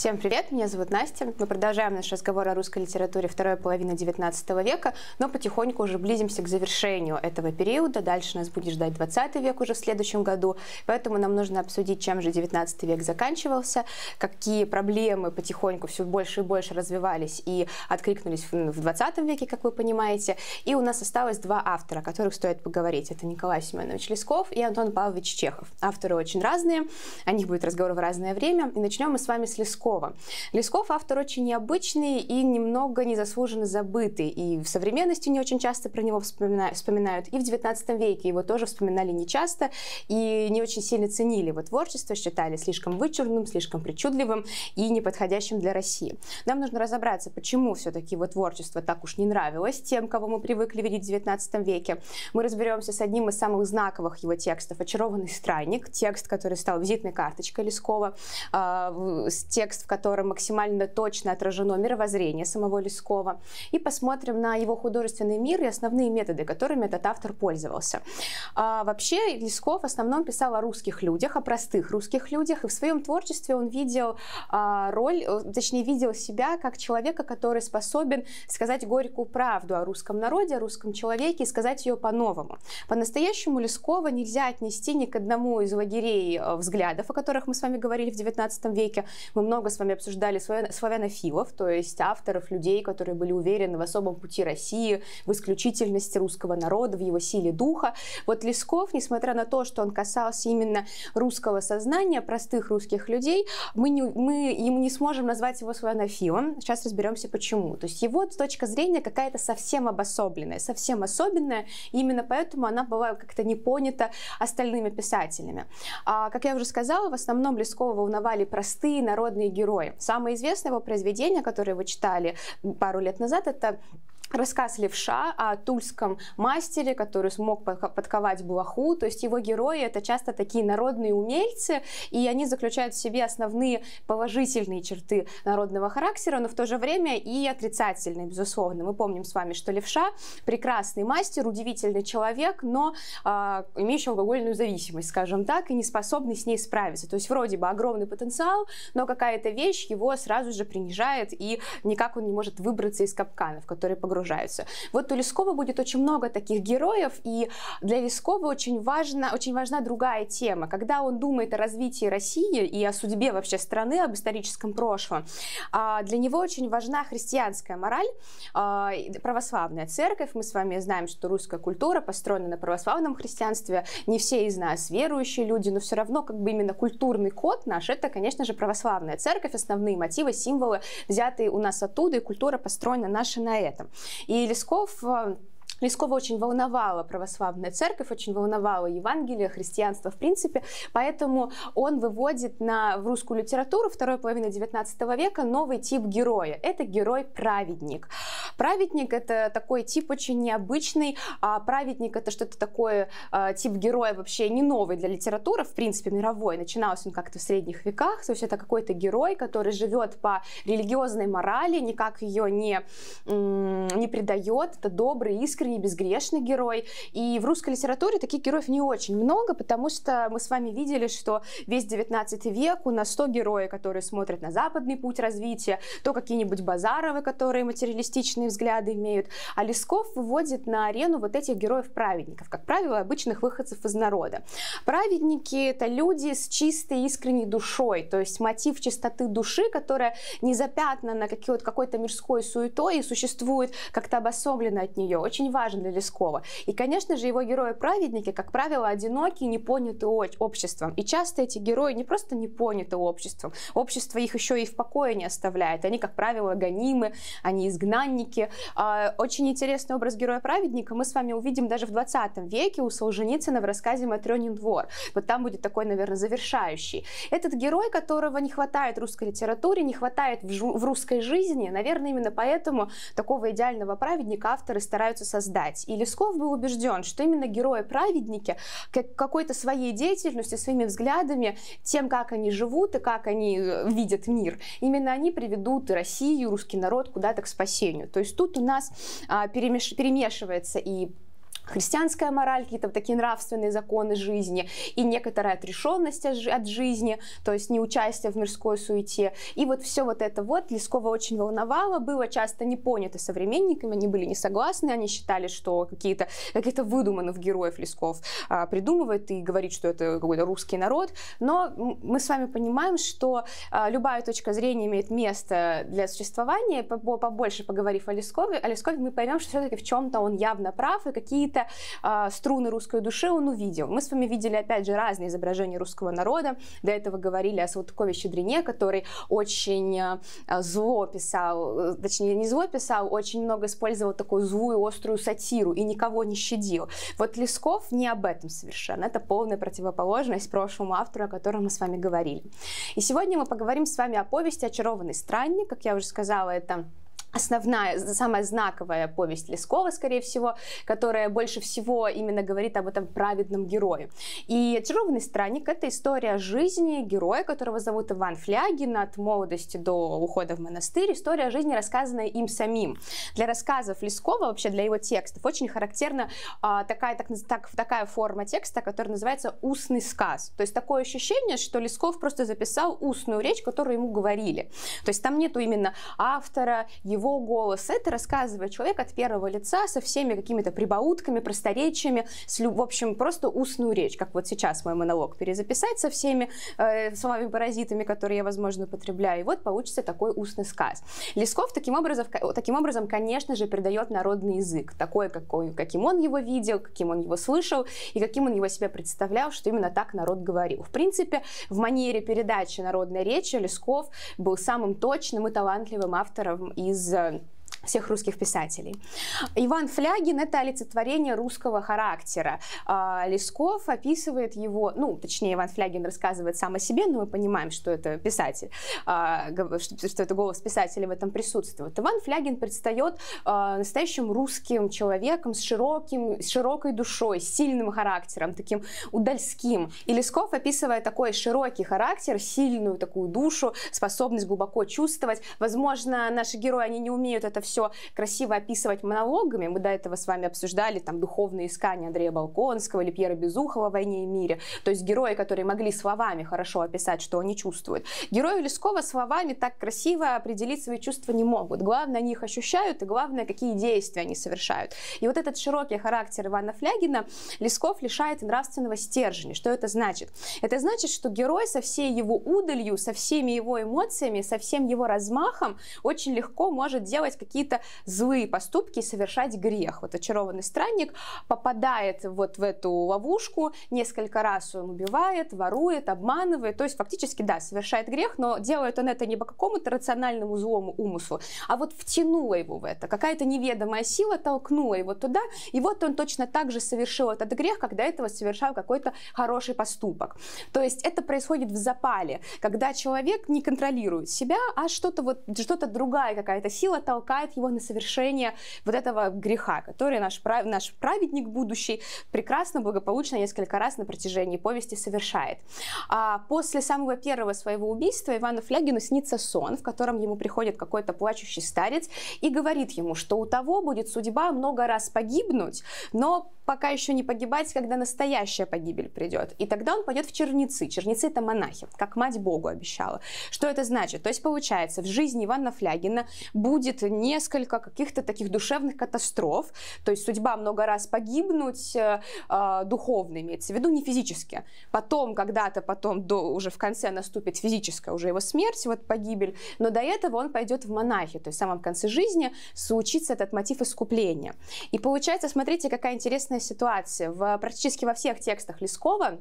Всем привет, меня зовут Настя. Мы продолжаем наш разговор о русской литературе второй половины XIX века, но потихоньку уже близимся к завершению этого периода. Дальше нас будет ждать 20 век уже в следующем году, поэтому нам нужно обсудить, чем же XIX век заканчивался, какие проблемы потихоньку все больше и больше развивались и откликнулись в 20 веке, как вы понимаете. И у нас осталось два автора, о которых стоит поговорить. Это Николай Семенович Лесков и Антон Павлович Чехов. Авторы очень разные, о них будет разговор в разное время. И начнем мы с вами с Лескова. Лескова. Лесков автор очень необычный и немного незаслуженно забытый, и в современности не очень часто про него вспоминают, вспоминают. и в 19 веке его тоже вспоминали нечасто и не очень сильно ценили его творчество, считали слишком вычурным, слишком причудливым и неподходящим для России. Нам нужно разобраться, почему все-таки его творчество так уж не нравилось тем, кого мы привыкли видеть в 19 веке. Мы разберемся с одним из самых знаковых его текстов «Очарованный странник», текст, который стал визитной карточкой Лескова, э, текст текст, в котором максимально точно отражено мировоззрение самого Лескова, и посмотрим на его художественный мир и основные методы, которыми этот автор пользовался. А вообще Лесков в основном писал о русских людях, о простых русских людях, и в своем творчестве он видел а, роль, точнее, видел себя как человека, который способен сказать горькую правду о русском народе, о русском человеке и сказать ее по-новому. По-настоящему Лескова нельзя отнести ни к одному из лагерей э, взглядов, о которых мы с вами говорили в XIX веке. Мы много с вами обсуждали славянофилов, то есть авторов, людей, которые были уверены в особом пути России, в исключительности русского народа, в его силе духа. Вот Лесков, несмотря на то, что он касался именно русского сознания, простых русских людей, мы, не, мы ему не сможем назвать его славянофилом. Сейчас разберемся, почему. То есть его точка зрения какая-то совсем обособленная, совсем особенная, и именно поэтому она была как-то не понята остальными писателями. А, как я уже сказала, в основном Лескова волновали простые народные герои, герои. Самое известное его произведение, которое вы читали пару лет назад, это рассказ Левша о тульском мастере, который смог подковать блоху. То есть его герои это часто такие народные умельцы, и они заключают в себе основные положительные черты народного характера, но в то же время и отрицательные, безусловно. Мы помним с вами, что Левша прекрасный мастер, удивительный человек, но э, имеющий алкогольную зависимость, скажем так, и не способный с ней справиться. То есть вроде бы огромный потенциал, но какая-то вещь его сразу же принижает, и никак он не может выбраться из капкана, в который погружается погружаются. Вот у Лескова будет очень много таких героев, и для Лескова очень, важна очень важна другая тема. Когда он думает о развитии России и о судьбе вообще страны, об историческом прошлом, а, для него очень важна христианская мораль, а, православная церковь. Мы с вами знаем, что русская культура построена на православном христианстве. Не все из нас верующие люди, но все равно как бы именно культурный код наш, это, конечно же, православная церковь, основные мотивы, символы взятые у нас оттуда, и культура построена наша на этом. И Лесков э, Лескова очень волновала православная церковь, очень волновала Евангелие, христианство в принципе, поэтому он выводит на, в русскую литературу второй половины 19 века новый тип героя. Это герой-праведник. Праведник — это такой тип очень необычный, а праведник — это что-то такое, а, тип героя вообще не новый для литературы, в принципе, мировой. Начинался он как-то в средних веках, то есть это какой-то герой, который живет по религиозной морали, никак ее не, не предает, это добрый, искренний, не безгрешный герой. И в русской литературе таких героев не очень много, потому что мы с вами видели, что весь 19 век у нас то герои, которые смотрят на западный путь развития, то какие-нибудь Базаровы, которые материалистичные взгляды имеют. А Лесков выводит на арену вот этих героев-праведников, как правило, обычных выходцев из народа. Праведники — это люди с чистой искренней душой, то есть мотив чистоты души, которая не запятнана какой-то мирской суетой и существует как-то обособленно от нее. Очень важно важен для Лескова. И, конечно же, его герои-праведники, как правило, одиноки, не поняты обществом. И часто эти герои не просто не поняты обществом, общество их еще и в покое не оставляет. Они, как правило, гонимы, они изгнанники. А, очень интересный образ героя-праведника мы с вами увидим даже в 20 веке у Солженицына в рассказе «Матрёнин двор». Вот там будет такой, наверное, завершающий. Этот герой, которого не хватает русской литературе, не хватает в, в русской жизни, наверное, именно поэтому такого идеального праведника авторы стараются создать создать. И Лесков был убежден, что именно герои-праведники как какой-то своей деятельностью, своими взглядами, тем, как они живут и как они э, видят мир, именно они приведут и Россию, и русский народ куда-то к спасению. То есть тут у нас а, перемеш перемешивается и христианская мораль, какие-то такие нравственные законы жизни и некоторая отрешенность от жизни, то есть не неучастие в мирской суете. И вот все вот это вот Лескова очень волновало, было часто не понято современниками, они были не согласны, они считали, что какие-то какие выдуманных героев Лесков а, придумывает и говорит, что это какой-то русский народ. Но мы с вами понимаем, что а, любая точка зрения имеет место для существования. Побольше поговорив о Лескове, о Лескове мы поймем, что все-таки в чем-то он явно прав и какие-то какие-то э, струны русской души он увидел. Мы с вами видели, опять же, разные изображения русского народа. До этого говорили о Салтыкове Щедрине, который очень э, зло писал, э, точнее, не зло писал, очень много использовал такую злую, острую сатиру и никого не щадил. Вот Лесков не об этом совершенно. Это полная противоположность прошлому автору, о котором мы с вами говорили. И сегодня мы поговорим с вами о повести «Очарованный странник». Как я уже сказала, это основная, самая знаковая повесть Лескова, скорее всего, которая больше всего именно говорит об этом праведном герое. И «Очарованный странник» — это история жизни героя, которого зовут Иван Флягин, от молодости до ухода в монастырь, история жизни, рассказанная им самим. Для рассказов Лескова, вообще для его текстов, очень характерна а, такая, так, так, такая форма текста, которая называется «устный сказ». То есть такое ощущение, что Лесков просто записал устную речь, которую ему говорили. То есть там нету именно автора, его его голос. Это рассказывает человек от первого лица со всеми какими-то прибаутками, просторечиями, с, в общем, просто устную речь, как вот сейчас мой монолог перезаписать со всеми э, словами-паразитами, которые я, возможно, употребляю. И вот получится такой устный сказ. Лесков таким образом, таким образом конечно же, передает народный язык, такой, какой, каким он его видел, каким он его слышал и каким он его себе представлял, что именно так народ говорил. В принципе, в манере передачи народной речи Лесков был самым точным и талантливым автором из zone. всех русских писателей. Иван Флягин — это олицетворение русского характера. А, Лесков описывает его, ну, точнее, Иван Флягин рассказывает сам о себе, но мы понимаем, что это писатель, а, что это голос писателя в этом присутствует. Иван Флягин предстает а, настоящим русским человеком с, широким, с широкой душой, с сильным характером, таким удальским. И Лесков, описывая такой широкий характер, сильную такую душу, способность глубоко чувствовать, возможно, наши герои, они не умеют это все все красиво описывать монологами. Мы до этого с вами обсуждали там духовные искания Андрея Балконского или Пьера Безухова в «Войне и мире». То есть герои, которые могли словами хорошо описать, что они чувствуют. Герои Лескова словами так красиво определить свои чувства не могут. Главное, они их ощущают, и главное, какие действия они совершают. И вот этот широкий характер Ивана Флягина Лесков лишает нравственного стержня. Что это значит? Это значит, что герой со всей его удалью, со всеми его эмоциями, со всем его размахом очень легко может делать какие какие-то злые поступки, совершать грех. Вот очарованный странник попадает вот в эту ловушку, несколько раз он убивает, ворует, обманывает, то есть фактически, да, совершает грех, но делает он это не по какому-то рациональному злому умыслу, а вот втянула его в это, какая-то неведомая сила толкнула его туда, и вот он точно так же совершил этот грех, когда этого совершал какой-то хороший поступок. То есть это происходит в запале, когда человек не контролирует себя, а что-то вот, что-то другая какая-то сила толкает толкает его на совершение вот этого греха, который наш, прав... наш праведник будущий прекрасно, благополучно несколько раз на протяжении повести совершает. А после самого первого своего убийства Ивану Флягину снится сон, в котором ему приходит какой-то плачущий старец и говорит ему, что у того будет судьба много раз погибнуть, но пока еще не погибать, когда настоящая погибель придет. И тогда он пойдет в черницы. Черницы это монахи, как мать Богу обещала. Что это значит? То есть получается, в жизни Ивана Флягина будет несколько каких-то таких душевных катастроф, то есть судьба много раз погибнуть э, э, духовно имеется в виду, не физически. Потом, когда-то потом, до, уже в конце наступит физическая уже его смерть, вот погибель, но до этого он пойдет в монахи, то есть в самом конце жизни случится этот мотив искупления. И получается, смотрите, какая интересная ситуация. В, практически во всех текстах Лескова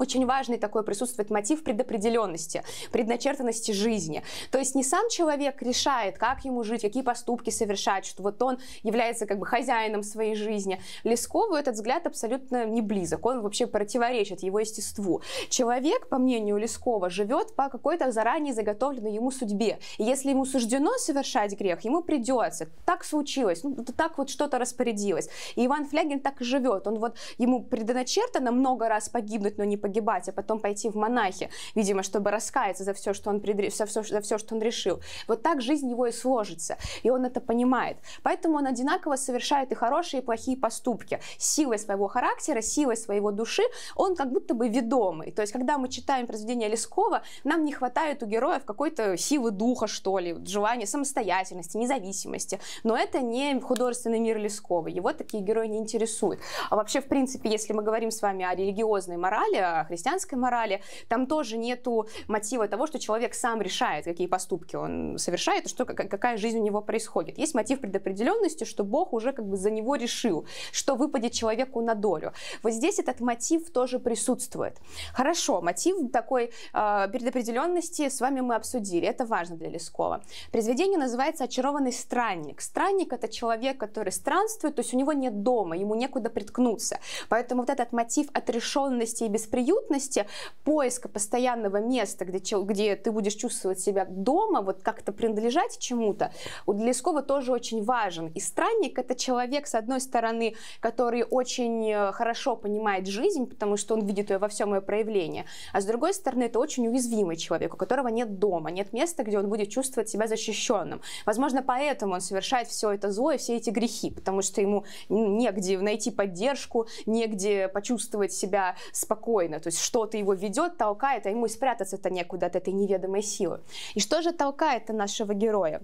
очень важный такой присутствует мотив предопределенности, предначертанности жизни. То есть не сам человек решает, как ему жить, какие поступки совершать, что вот он является как бы хозяином своей жизни. Лескову этот взгляд абсолютно не близок, он вообще противоречит его естеству. Человек, по мнению Лескова, живет по какой-то заранее заготовленной ему судьбе. И если ему суждено совершать грех, ему придется. Так случилось, ну, так вот что-то распорядилось. И Иван Флягин так и живет. Он вот, ему предначертано много раз погибнуть, но не погибнуть, погибать, а потом пойти в монахи, видимо, чтобы раскаяться за все, что он, предр, за все, за все, что он решил. Вот так жизнь его и сложится, и он это понимает. Поэтому он одинаково совершает и хорошие, и плохие поступки. Силой своего характера, силой своего души он как будто бы ведомый. То есть, когда мы читаем произведение Лескова, нам не хватает у героев какой-то силы духа, что ли, желания самостоятельности, независимости. Но это не художественный мир Лескова. Его такие герои не интересуют. А вообще, в принципе, если мы говорим с вами о религиозной морали, христианской морали, там тоже нету мотива того, что человек сам решает, какие поступки он совершает, что, какая жизнь у него происходит. Есть мотив предопределенности, что Бог уже как бы за него решил, что выпадет человеку на долю. Вот здесь этот мотив тоже присутствует. Хорошо, мотив такой э, предопределенности с вами мы обсудили. Это важно для Лескова. Произведение называется «Очарованный странник». Странник — это человек, который странствует, то есть у него нет дома, ему некуда приткнуться. Поэтому вот этот мотив отрешенности и бесприемности уютности, поиска постоянного места, где, где ты будешь чувствовать себя дома, вот как-то принадлежать чему-то, у Длескова тоже очень важен. И странник — это человек, с одной стороны, который очень э, хорошо понимает жизнь, потому что он видит ее во всем ее проявлении, а с другой стороны, это очень уязвимый человек, у которого нет дома, нет места, где он будет чувствовать себя защищенным. Возможно, поэтому он совершает все это зло и все эти грехи, потому что ему негде найти поддержку, негде почувствовать себя спокойно воина. То есть что-то его ведет, толкает, а ему спрятаться-то некуда от этой неведомой силы. И что же толкает нашего героя?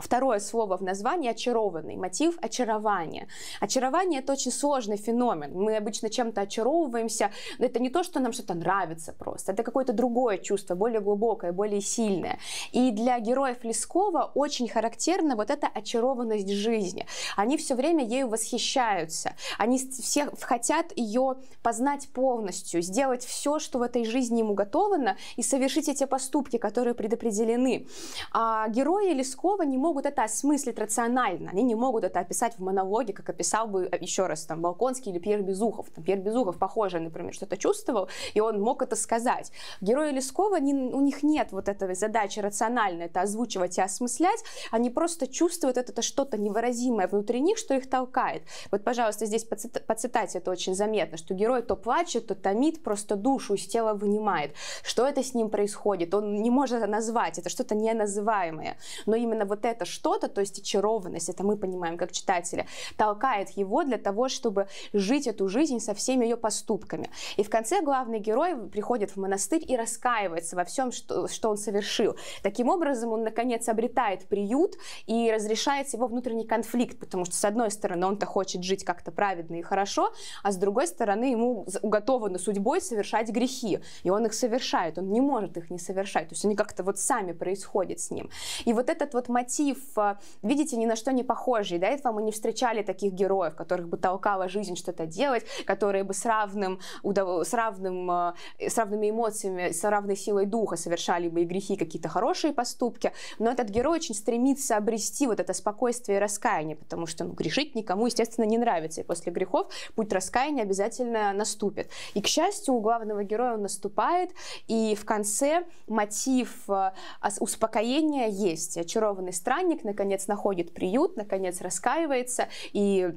Второе слово в названии – очарованный, мотив – очарование. Очарование – это очень сложный феномен. Мы обычно чем-то очаровываемся, но это не то, что нам что-то нравится просто, это какое-то другое чувство, более глубокое, более сильное. И для героев Лескова очень характерна вот эта очарованность жизни. Они все время ею восхищаются, они все хотят ее познать полностью, сделать все, что в этой жизни им уготовано, и совершить эти поступки, которые предопределены. А герои Лескова не могут могут это осмыслить рационально, они не могут это описать в монологе, как описал бы э, еще раз там Балконский или Пьер Безухов. Там, Пьер Безухов, похоже, например, что-то чувствовал, и он мог это сказать. Герои Лескова, не, у них нет вот этой задачи рационально это озвучивать и осмыслять, они просто чувствуют это, что-то невыразимое внутри них, что их толкает. Вот, пожалуйста, здесь по, цит, по цитате это очень заметно, что герой то плачет, то томит, просто душу из тела вынимает. Что это с ним происходит? Он не может назвать, это что-то неназываемое. Но именно вот это это что-то, то есть очарованность, это мы понимаем как читатели, толкает его для того, чтобы жить эту жизнь со всеми ее поступками. И в конце главный герой приходит в монастырь и раскаивается во всем, что, что он совершил. Таким образом, он, наконец, обретает приют и разрешается его внутренний конфликт, потому что, с одной стороны, он-то хочет жить как-то праведно и хорошо, а с другой стороны, ему уготовано судьбой совершать грехи, и он их совершает, он не может их не совершать, то есть они как-то вот сами происходят с ним. И вот этот вот мотив мотив, э, видите, ни на что не похожие. До этого мы не встречали таких героев, которых бы толкала жизнь что-то делать, которые бы с, равным, с, равным, э, с равными эмоциями, с равной силой духа совершали бы и грехи, какие-то хорошие поступки. Но этот герой очень стремится обрести вот это спокойствие и раскаяние, потому что ну, грешить никому, естественно, не нравится. И после грехов путь раскаяния обязательно наступит. И, к счастью, у главного героя он наступает, и в конце мотив э, успокоения есть. Очарованный страх странник наконец находит приют, наконец раскаивается и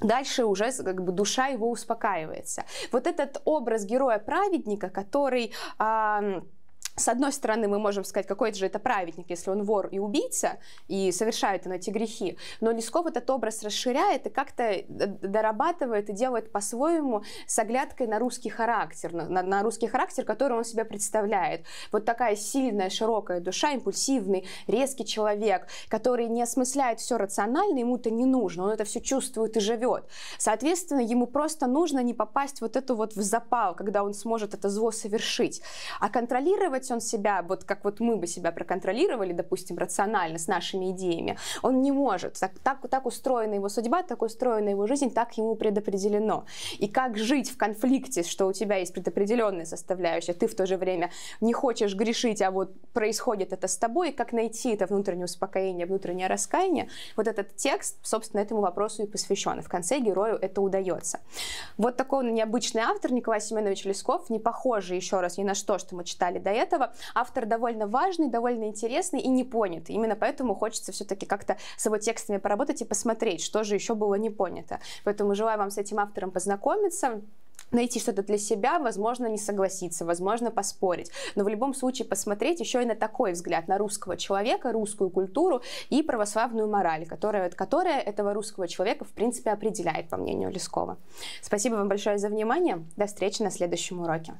Дальше уже как бы душа его успокаивается. Вот этот образ героя праведника, который а, с одной стороны, мы можем сказать, какой же это праведник, если он вор и убийца, и совершает он эти грехи, но Лесков этот образ расширяет и как-то э, дорабатывает и делает по-своему с оглядкой на русский характер, на, на русский характер, который он себя представляет. Вот такая сильная, широкая душа, импульсивный, резкий человек, который не осмысляет все рационально, ему это не нужно, он это все чувствует и живет. Соответственно, ему просто нужно не попасть вот эту вот в запал, когда он сможет это зло совершить. А контролировать контролировать он себя, вот как вот мы бы себя проконтролировали, допустим, рационально, с нашими идеями, он не может. Так, так, так устроена его судьба, так устроена его жизнь, так ему предопределено. И как жить в конфликте, что у тебя есть предопределенная составляющая, ты в то же время не хочешь грешить, а вот происходит это с тобой, и как найти это внутреннее успокоение, внутреннее раскаяние, вот этот текст, собственно, этому вопросу и посвящен. И в конце герою это удается. Вот такой он необычный автор Николай Семенович Лесков, не похожий еще раз ни на что, что мы читали до этого, этого автор довольно важный, довольно интересный и не непонятый. Именно поэтому хочется все-таки как-то с его текстами поработать и посмотреть, что же еще было не понято. Поэтому желаю вам с этим автором познакомиться найти что-то для себя, возможно, не согласиться, возможно, поспорить. Но в любом случае посмотреть еще и на такой взгляд, на русского человека, русскую культуру и православную мораль, которая, которая этого русского человека, в принципе, определяет, по мнению Лескова. Спасибо вам большое за внимание. До встречи на следующем уроке.